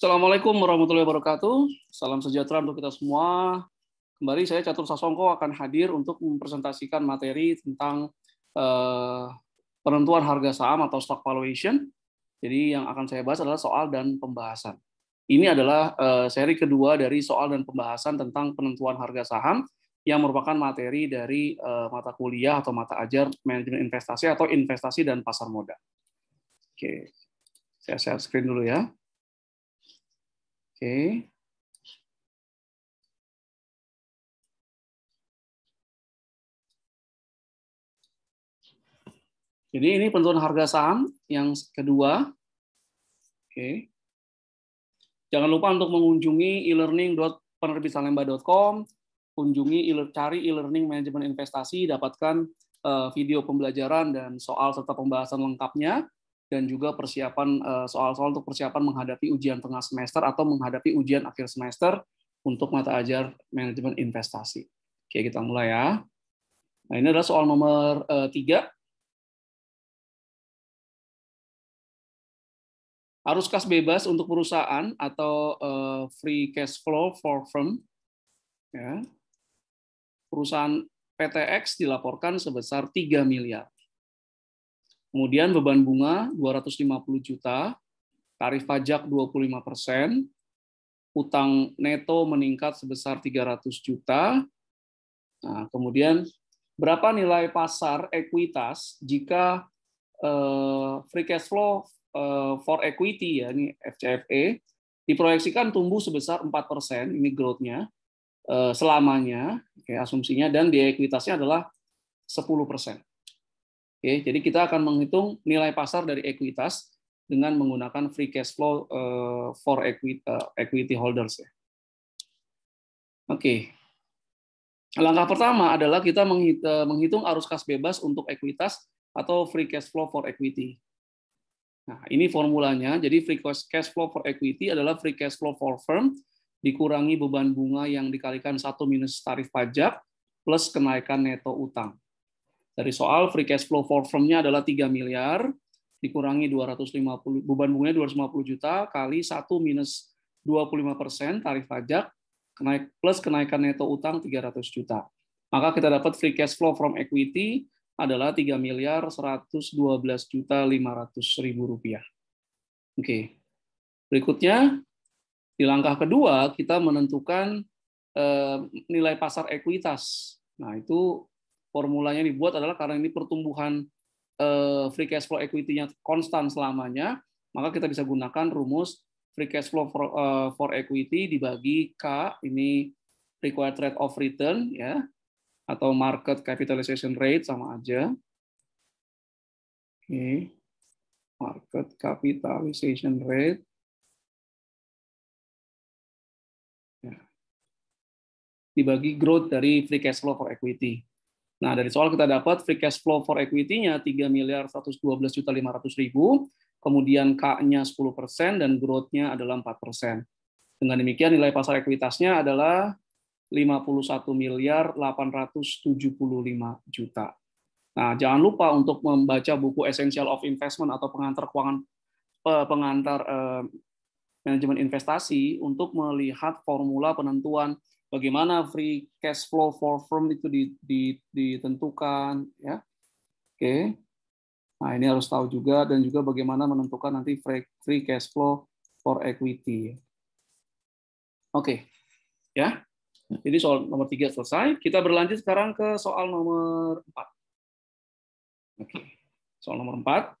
Assalamualaikum warahmatullahi wabarakatuh. Salam sejahtera untuk kita semua. Kembali saya Catur Sasongko akan hadir untuk mempresentasikan materi tentang eh, penentuan harga saham atau stock valuation. Jadi yang akan saya bahas adalah soal dan pembahasan. Ini adalah eh, seri kedua dari soal dan pembahasan tentang penentuan harga saham yang merupakan materi dari eh, mata kuliah atau mata ajar manajemen investasi atau investasi dan pasar modal. Oke, saya share screen dulu ya. Oke. Jadi ini penentuan harga saham yang kedua. Oke. Jangan lupa untuk mengunjungi e elearning.penerbitanlemba.com, kunjungi e cari e-learning manajemen investasi, dapatkan eh, video pembelajaran dan soal serta pembahasan lengkapnya dan juga persiapan eh, soal-soal untuk persiapan menghadapi ujian tengah semester atau menghadapi ujian akhir semester untuk mata ajar manajemen investasi. Oke, kita mulai ya. Nah, ini adalah soal nomor eh, tiga. Arus kas bebas untuk perusahaan atau eh, free cash flow for firm. Ya. Perusahaan PTX dilaporkan sebesar 3 miliar. Kemudian beban bunga 250 juta, tarif pajak 25 persen, utang neto meningkat sebesar 300 juta. Nah, kemudian berapa nilai pasar ekuitas jika uh, free cash flow uh, for equity ya ini FCFE diproyeksikan tumbuh sebesar 4% ini growth-nya eh, selamanya, okay, asumsinya dan di ekuitasnya adalah 10%. Oke, jadi kita akan menghitung nilai pasar dari ekuitas dengan menggunakan free cash flow eh, for eh, equity holders ya. Oke. Langkah pertama adalah kita eh, menghitung arus kas bebas untuk ekuitas atau free cash flow for equity. Nah, ini formulanya. Jadi free cash flow for equity adalah free cash flow for firm dikurangi beban bunga yang dikalikan satu minus tarif pajak plus kenaikan neto utang. Dari soal free cash flow for firm-nya adalah 3 miliar dikurangi 250 beban bunganya 250 juta kali 1 minus 25% tarif pajak kenaik plus kenaikan neto utang 300 juta. Maka kita dapat free cash flow from equity adalah 3 miliar 112 juta 500 ribu rupiah. Oke. Berikutnya di langkah kedua kita menentukan eh, nilai pasar ekuitas. Nah, itu formulanya dibuat adalah karena ini pertumbuhan eh, free cash flow equity-nya konstan selamanya, maka kita bisa gunakan rumus free cash flow for, uh, for equity dibagi K ini required rate of return ya atau market capitalization rate sama aja. Okay. Market capitalization rate ya. dibagi growth dari free cash flow for equity. Nah, dari soal kita dapat free cash flow for equity-nya 3 miliar 112 juta 500 ribu, kemudian K-nya 10% dan growth-nya adalah 4%. Dengan demikian nilai pasar ekuitasnya adalah 51 miliar 875 juta. Nah, jangan lupa untuk membaca buku Essential of Investment atau pengantar keuangan pengantar eh, manajemen investasi untuk melihat formula penentuan bagaimana free cash flow for firm itu ditentukan ya oke okay. nah ini harus tahu juga dan juga bagaimana menentukan nanti free cash flow for equity oke okay. ya jadi soal nomor tiga selesai kita berlanjut sekarang ke soal nomor empat oke soal nomor empat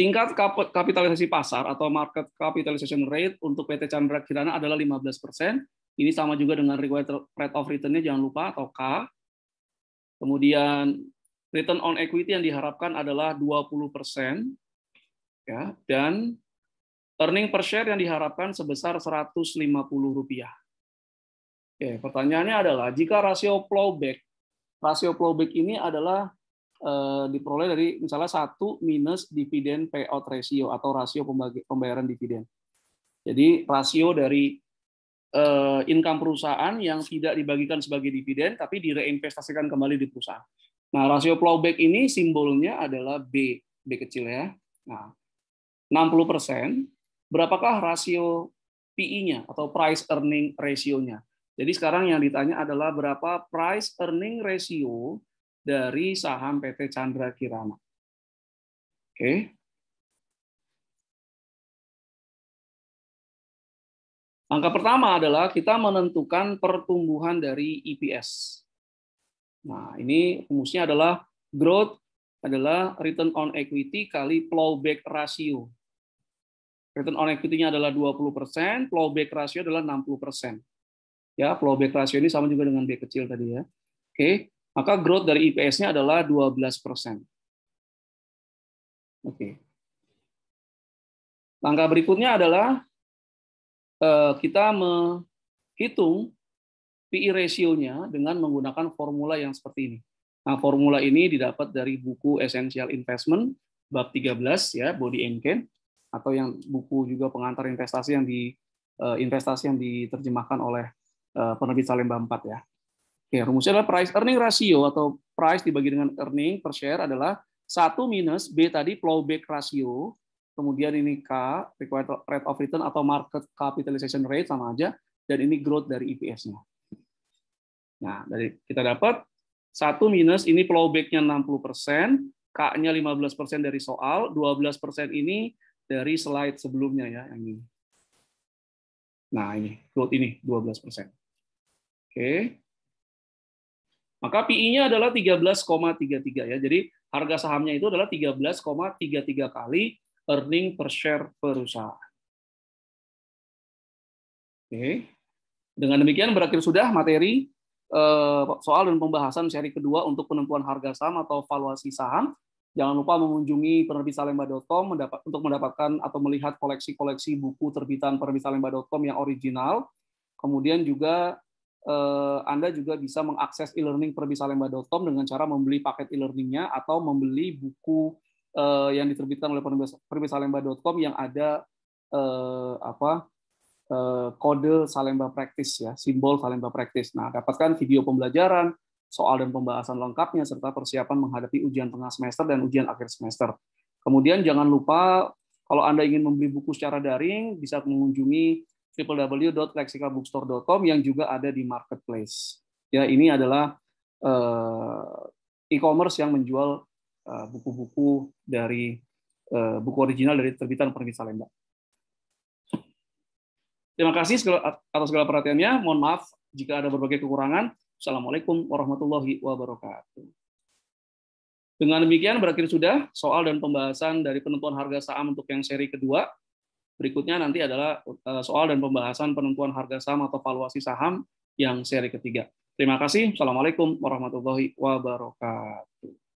Tingkat kapitalisasi pasar atau market capitalization rate untuk PT Chandra Kirana adalah 15%. Ini sama juga dengan required rate of return-nya jangan lupa atau K. Kemudian return on equity yang diharapkan adalah 20%. Ya, dan earning per share yang diharapkan sebesar Rp150. Oke, pertanyaannya adalah jika rasio flowback, rasio flowback ini adalah Eh, diperoleh dari misalnya satu minus dividen payout ratio atau rasio pembayaran dividen. Jadi rasio dari eh, income perusahaan yang tidak dibagikan sebagai dividen tapi direinvestasikan kembali di perusahaan. Nah, rasio plowback ini simbolnya adalah B, B kecil ya. Nah, 60%, berapakah rasio PI-nya atau price earning ratio-nya? Jadi sekarang yang ditanya adalah berapa price earning ratio dari saham PT Chandra Kirana. Oke. Angka Langkah pertama adalah kita menentukan pertumbuhan dari EPS. Nah, ini rumusnya adalah growth adalah return on equity kali plowback ratio. Return on equity-nya adalah 20%, plowback ratio adalah 60%. Ya, plowback ratio ini sama juga dengan B kecil tadi ya. Oke, maka growth dari IPS-nya e adalah 12%. Oke. Langkah berikutnya adalah eh, kita menghitung PI e ratio-nya dengan menggunakan formula yang seperti ini. Nah, formula ini didapat dari buku Essential Investment bab 13 ya, Body and Ken atau yang buku juga pengantar investasi yang di eh, investasi yang diterjemahkan oleh eh, penerbit Salemba 4 ya oke iya, rumusnya adalah price earning ratio atau price dibagi dengan earning per share adalah 1 minus B tadi flowback ratio, kemudian ini K, required rate of return atau market capitalization rate sama aja, dan ini growth dari EPS-nya. Nah, dari kita dapat 1 minus ini flowback-nya 60%, K-nya 15% dari soal, 12% ini dari slide sebelumnya ya, yang ini. Nah, ini growth ini 12%. Oke. Okay. Maka PI-nya adalah 13,33 ya. Jadi harga sahamnya itu adalah 13,33 kali earning per share perusahaan. Oke. Dengan demikian berakhir sudah materi eh, soal dan pembahasan seri kedua untuk penentuan harga saham atau valuasi saham. Jangan lupa mengunjungi penerbitsalemba.com untuk mendapatkan atau melihat koleksi-koleksi buku terbitan penerbitsalemba.com yang original. Kemudian juga Eh, Anda juga bisa mengakses e-learning perbisalemba.com dengan cara membeli paket e-learningnya atau membeli buku eh, yang diterbitkan oleh perbisalemba.com yang ada eh, apa kode Salemba Praktis ya, simbol Salemba Praktis. Nah, dapatkan video pembelajaran, soal dan pembahasan lengkapnya serta persiapan menghadapi ujian tengah semester dan ujian akhir semester. Kemudian jangan lupa kalau Anda ingin membeli buku secara daring bisa mengunjungi www.lexikalbookstore.com yang juga ada di marketplace. Ya, ini adalah eh, e-commerce yang menjual eh, buku-buku dari eh, buku original dari terbitan Penerbit Salemba. Terima kasih atas segala perhatiannya. Mohon maaf jika ada berbagai kekurangan. Assalamualaikum warahmatullahi wabarakatuh. Dengan demikian berakhir sudah soal dan pembahasan dari penentuan harga saham untuk yang seri kedua. Berikutnya nanti adalah eh, soal dan pembahasan penentuan harga saham atau valuasi saham yang seri ketiga. Terima kasih. Assalamualaikum warahmatullahi wabarakatuh.